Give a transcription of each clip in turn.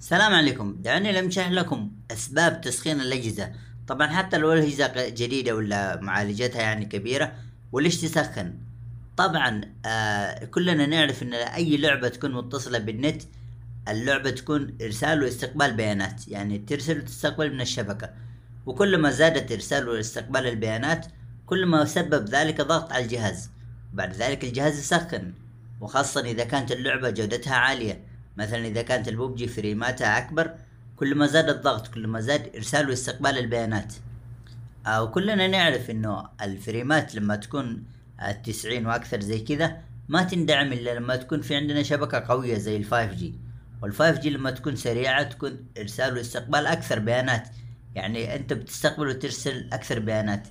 السلام عليكم دعوني لمشح لكم اسباب تسخين الاجهزه طبعا حتى لو الاجهزه جديده ولا معالجتها يعني كبيره وليش تسخن طبعا آه كلنا نعرف ان اي لعبه تكون متصله بالنت اللعبه تكون ارسال واستقبال بيانات يعني ترسل وتستقبل من الشبكه وكلما زادت ارسال واستقبال البيانات كلما سبب ذلك ضغط على الجهاز بعد ذلك الجهاز يسخن وخاصة إذا كانت اللعبة جودتها عالية مثلا اذا كانت الببجي فريماتها اكبر كل ما زاد الضغط كل ما زاد ارسال واستقبال البيانات آه، وكلنا نعرف انه الفريمات لما تكون التسعين واكثر زي كذا ما تندعم الا لما تكون في عندنا شبكة قوية زي الفايف جي والفايف جي لما تكون سريعة تكون ارسال واستقبال اكثر بيانات يعني انت بتستقبل وترسل اكثر بيانات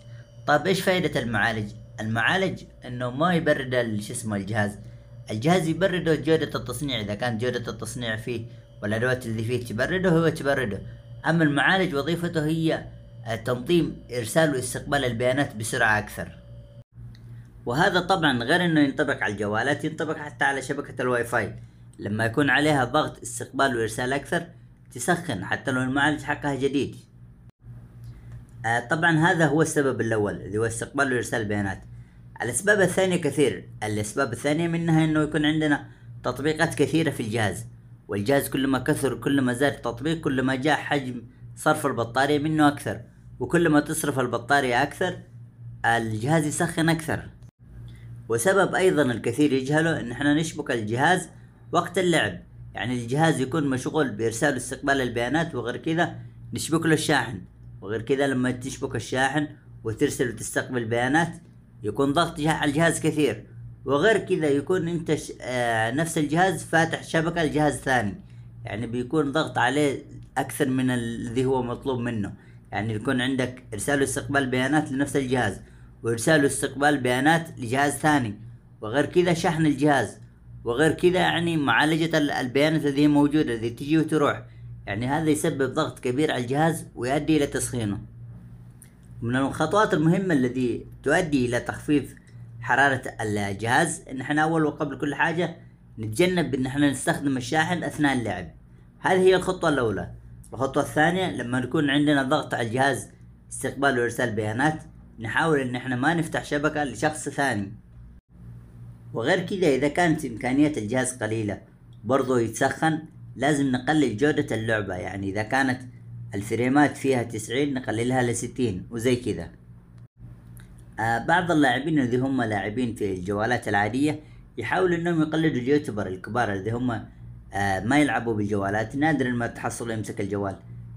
طيب ايش فائدة المعالج المعالج انه ما يبرد شو اسمه الجهاز الجهاز يبرده جودة التصنيع اذا كانت جودة التصنيع فيه والادوات اللي فيه تبرده هو تبرده اما المعالج وظيفته هي تنظيم ارسال واستقبال البيانات بسرعة اكثر وهذا طبعا غير انه ينطبق على الجوالات ينطبق حتى على شبكة الواي فاي لما يكون عليها ضغط استقبال وارسال اكثر تسخن حتى لو المعالج حقها جديد آه، طبعا هذا هو السبب الاول اللي هو استقبال وارسال البيانات الأسباب الثانية كثير الأسباب الثانية منها أنه يكون عندنا تطبيقات كثيرة في الجهاز والجهاز كل ما كثر كل ما زاد التطبيق كل ما جاء حجم صرف البطارية منه أكثر وكل ما تصرف البطارية أكثر الجهاز يسخن أكثر وسبب أيضا الكثير يجهله إن احنا نشبك الجهاز وقت اللعب يعني الجهاز يكون مشغول بإرسال واستقبال البيانات وغير كذا نشبك له الشاحن وغير كذا لما تشبك الشاحن وترسل وتستقبل بيانات يكون ضغط على الجهاز كثير وغير كذا يكون انت ش... آه نفس الجهاز فاتح شبكة لجهاز ثاني يعني بيكون ضغط عليه اكثر من الذي هو مطلوب منه يعني يكون عندك ارسال واستقبال بيانات لنفس الجهاز وارسال واستقبال بيانات لجهاز ثاني وغير كذا شحن الجهاز وغير كذا يعني معالجة البيانات اللي هي موجودة اللي تجي وتروح يعني هذا يسبب ضغط كبير على الجهاز ويؤدي إلى تسخينه من الخطوات المهمة التي تؤدي إلى تخفيض حرارة الجهاز إن إحنا أول وقبل كل حاجة نتجنب إن إحنا نستخدم الشاحن أثناء اللعب هذه هي الخطوة الأولى الخطوة الثانية لما يكون عندنا ضغط على الجهاز استقبال وإرسال بيانات نحاول إن إحنا ما نفتح شبكة لشخص ثاني وغير كذا إذا كانت إمكانية الجهاز قليلة برضو يتسخن لازم نقلل جودة اللعبة يعني إذا كانت الفريمات فيها تسعين نقللها لستين وزي كذا آه، بعض اللاعبين اللي هم لاعبين في الجوالات العادية يحاولوا انهم يقلدوا اليوتيوبر الكبار اللي هم آه، ما يلعبوا بالجوالات نادرا ما تحصلوا يمسك الجوال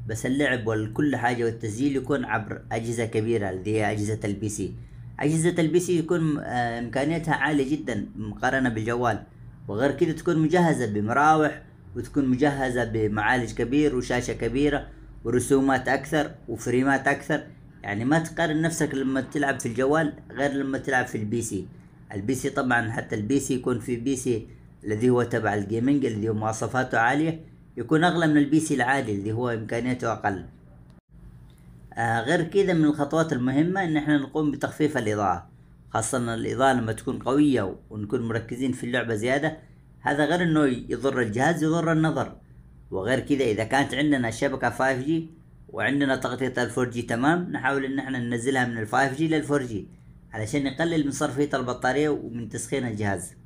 بس اللعب والكل حاجة والتسجيل يكون عبر أجهزة كبيرة اللي هي أجهزة البي سي أجهزة البي سي يكون آه، إمكانيتها عالية جدا مقارنة بالجوال وغير كذا تكون مجهزة بمراوح وتكون مجهزة بمعالج كبير وشاشة كبيرة ورسومات اكثر وفريمات اكثر يعني ما تقارن نفسك لما تلعب في الجوال غير لما تلعب في البي سي البي سي طبعا حتى البي سي يكون في بي سي الذي هو تبع الجيمنج اللي هو مواصفاته عالية يكون أغلى من البي سي العادي اللي هو إمكانياته أقل آه غير كذا من الخطوات المهمة إن إحنا نقوم بتخفيف الإضاءة خاصة الإضاءة لما تكون قوية ونكون مركزين في اللعبة زيادة هذا غير إنه يضر الجهاز يضر النظر وغير كذا اذا كانت عندنا شبكة 5G وعندنا تغطية ال4G تمام نحاول ان احنا ننزلها من ال5G لل4G علشان نقلل من صرفية البطارية ومن تسخين الجهاز